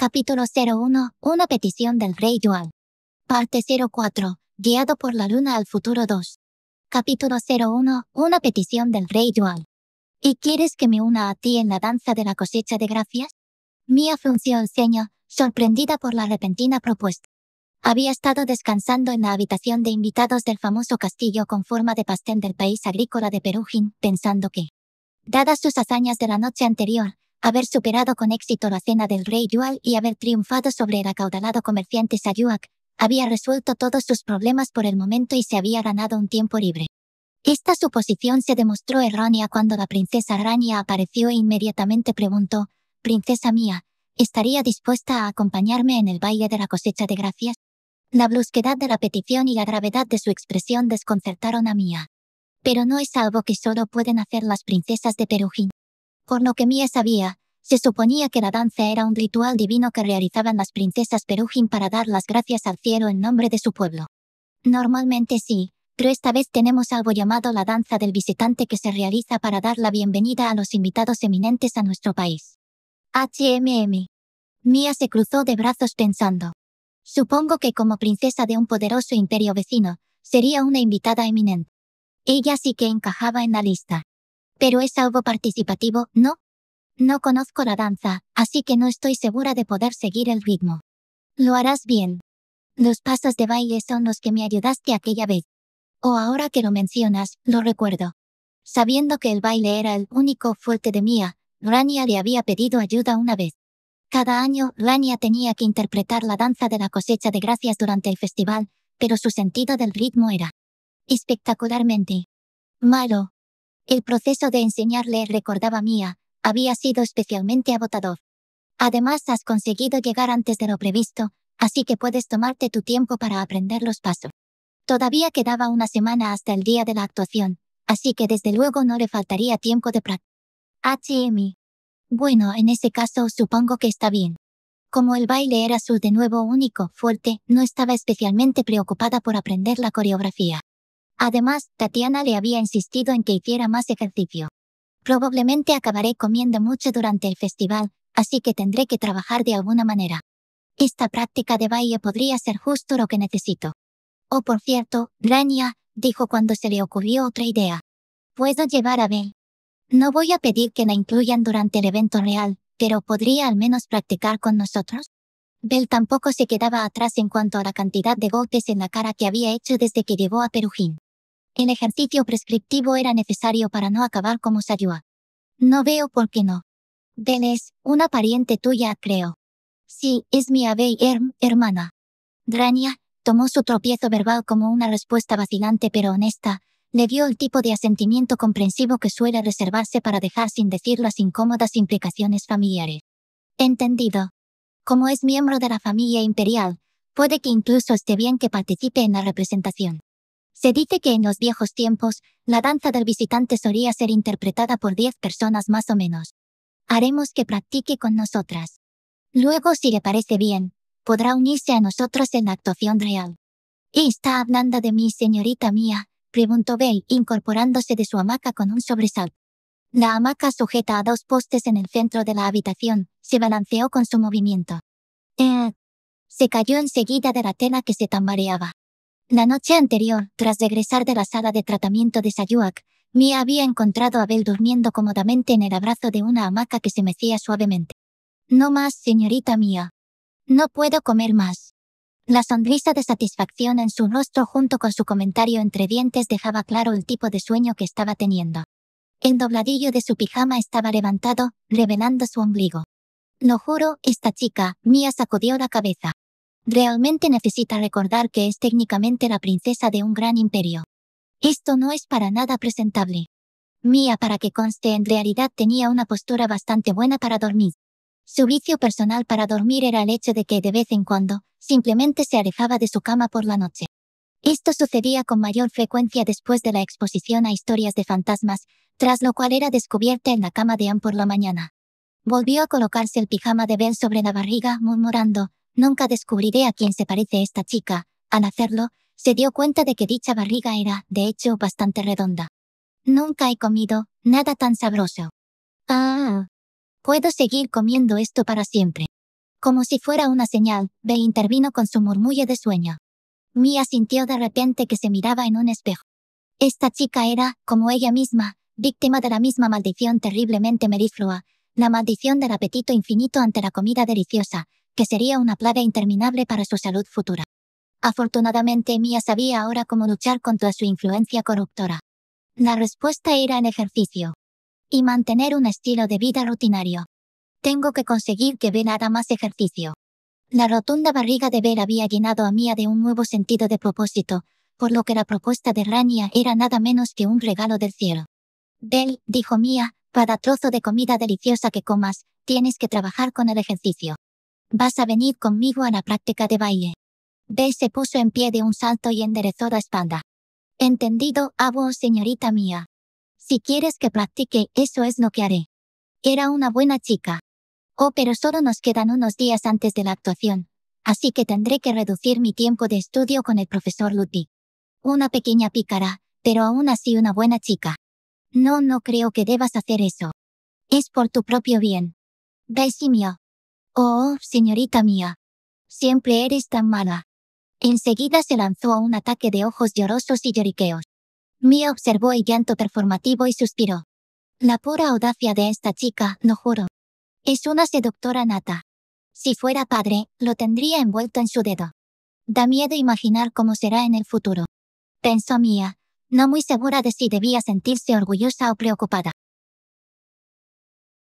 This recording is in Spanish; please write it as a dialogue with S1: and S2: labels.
S1: Capítulo 01. Una petición del rey Dual Parte 04. Guiado por la luna al futuro 2. Capítulo 01. Una petición del rey Dual ¿Y quieres que me una a ti en la danza de la cosecha de gracias? Mía frunció el ceño, sorprendida por la repentina propuesta. Había estado descansando en la habitación de invitados del famoso castillo con forma de pastel del país agrícola de Perujín, pensando que, dadas sus hazañas de la noche anterior, haber superado con éxito la cena del rey Yual y haber triunfado sobre el acaudalado comerciante Sayuak, había resuelto todos sus problemas por el momento y se había ganado un tiempo libre. Esta suposición se demostró errónea cuando la princesa Rania apareció e inmediatamente preguntó, Princesa mía, ¿estaría dispuesta a acompañarme en el baile de la cosecha de gracias? La brusquedad de la petición y la gravedad de su expresión desconcertaron a Mía. Pero no es algo que solo pueden hacer las princesas de Perujín. Por lo que Mía sabía, se suponía que la danza era un ritual divino que realizaban las princesas Perugin para dar las gracias al cielo en nombre de su pueblo. Normalmente sí, pero esta vez tenemos algo llamado la danza del visitante que se realiza para dar la bienvenida a los invitados eminentes a nuestro país. HMM. Mia se cruzó de brazos pensando. Supongo que como princesa de un poderoso imperio vecino, sería una invitada eminente. Ella sí que encajaba en la lista pero es algo participativo, ¿no? No conozco la danza, así que no estoy segura de poder seguir el ritmo. Lo harás bien. Los pasos de baile son los que me ayudaste aquella vez. O ahora que lo mencionas, lo recuerdo. Sabiendo que el baile era el único fuerte de Mía, Rania le había pedido ayuda una vez. Cada año, Rania tenía que interpretar la danza de la cosecha de gracias durante el festival, pero su sentido del ritmo era espectacularmente malo. El proceso de enseñarle, recordaba Mía, había sido especialmente agotador. Además, has conseguido llegar antes de lo previsto, así que puedes tomarte tu tiempo para aprender los pasos. Todavía quedaba una semana hasta el día de la actuación, así que desde luego no le faltaría tiempo de práctica. HM. Bueno, en ese caso supongo que está bien. Como el baile era su de nuevo único, fuerte, no estaba especialmente preocupada por aprender la coreografía. Además, Tatiana le había insistido en que hiciera más ejercicio. Probablemente acabaré comiendo mucho durante el festival, así que tendré que trabajar de alguna manera. Esta práctica de baile podría ser justo lo que necesito. Oh, por cierto, Rania, dijo cuando se le ocurrió otra idea. Puedo llevar a Bell. No voy a pedir que la incluyan durante el evento real, pero podría al menos practicar con nosotros. Bel tampoco se quedaba atrás en cuanto a la cantidad de gotes en la cara que había hecho desde que llegó a Perujín el ejercicio prescriptivo era necesario para no acabar como Sayua. No veo por qué no. Dele es una pariente tuya, creo. Sí, es mi ave erm, hermana. Drania tomó su tropiezo verbal como una respuesta vacilante pero honesta, le dio el tipo de asentimiento comprensivo que suele reservarse para dejar sin decir las incómodas implicaciones familiares. Entendido. Como es miembro de la familia imperial, puede que incluso esté bien que participe en la representación. Se dice que en los viejos tiempos, la danza del visitante solía ser interpretada por diez personas más o menos. Haremos que practique con nosotras. Luego, si le parece bien, podrá unirse a nosotros en la actuación real. ¿Y está hablando de mí, señorita mía? preguntó Bell, incorporándose de su hamaca con un sobresalto. La hamaca sujeta a dos postes en el centro de la habitación, se balanceó con su movimiento. Eh. Se cayó enseguida de la tela que se tambaleaba. La noche anterior, tras regresar de la sala de tratamiento de Sayuak, Mia había encontrado a Abel durmiendo cómodamente en el abrazo de una hamaca que se mecía suavemente. No más, señorita Mia. No puedo comer más. La sonrisa de satisfacción en su rostro junto con su comentario entre dientes dejaba claro el tipo de sueño que estaba teniendo. El dobladillo de su pijama estaba levantado, revelando su ombligo. Lo juro, esta chica, Mia sacudió la cabeza realmente necesita recordar que es técnicamente la princesa de un gran imperio. Esto no es para nada presentable. Mía, para que conste, en realidad tenía una postura bastante buena para dormir. Su vicio personal para dormir era el hecho de que de vez en cuando, simplemente se alejaba de su cama por la noche. Esto sucedía con mayor frecuencia después de la exposición a historias de fantasmas, tras lo cual era descubierta en la cama de Anne por la mañana. Volvió a colocarse el pijama de Bell sobre la barriga, murmurando, Nunca descubriré a quién se parece esta chica. Al hacerlo, se dio cuenta de que dicha barriga era, de hecho, bastante redonda. Nunca he comido nada tan sabroso. Ah. Puedo seguir comiendo esto para siempre. Como si fuera una señal, B intervino con su murmullo de sueño. Mia sintió de repente que se miraba en un espejo. Esta chica era, como ella misma, víctima de la misma maldición terriblemente meriflua, la maldición del apetito infinito ante la comida deliciosa, que sería una plaga interminable para su salud futura. Afortunadamente Mia sabía ahora cómo luchar contra su influencia corruptora. La respuesta era el ejercicio. Y mantener un estilo de vida rutinario. Tengo que conseguir que Ben haga más ejercicio. La rotunda barriga de Bella había llenado a Mia de un nuevo sentido de propósito, por lo que la propuesta de Rania era nada menos que un regalo del cielo. Del, dijo Mia, cada trozo de comida deliciosa que comas, tienes que trabajar con el ejercicio. Vas a venir conmigo a la práctica de baile. B se puso en pie de un salto y enderezó la espalda. Entendido, abo, señorita mía. Si quieres que practique, eso es lo que haré. Era una buena chica. Oh, pero solo nos quedan unos días antes de la actuación, así que tendré que reducir mi tiempo de estudio con el profesor Ludwig. Una pequeña pícara, pero aún así una buena chica. No, no creo que debas hacer eso. Es por tu propio bien. y mío». Oh, señorita mía, siempre eres tan mala. Enseguida se lanzó a un ataque de ojos llorosos y lloriqueos. Mía observó el llanto performativo y suspiró. La pura audacia de esta chica, lo juro. Es una seductora nata. Si fuera padre, lo tendría envuelto en su dedo. Da miedo imaginar cómo será en el futuro. Pensó Mía, no muy segura de si debía sentirse orgullosa o preocupada.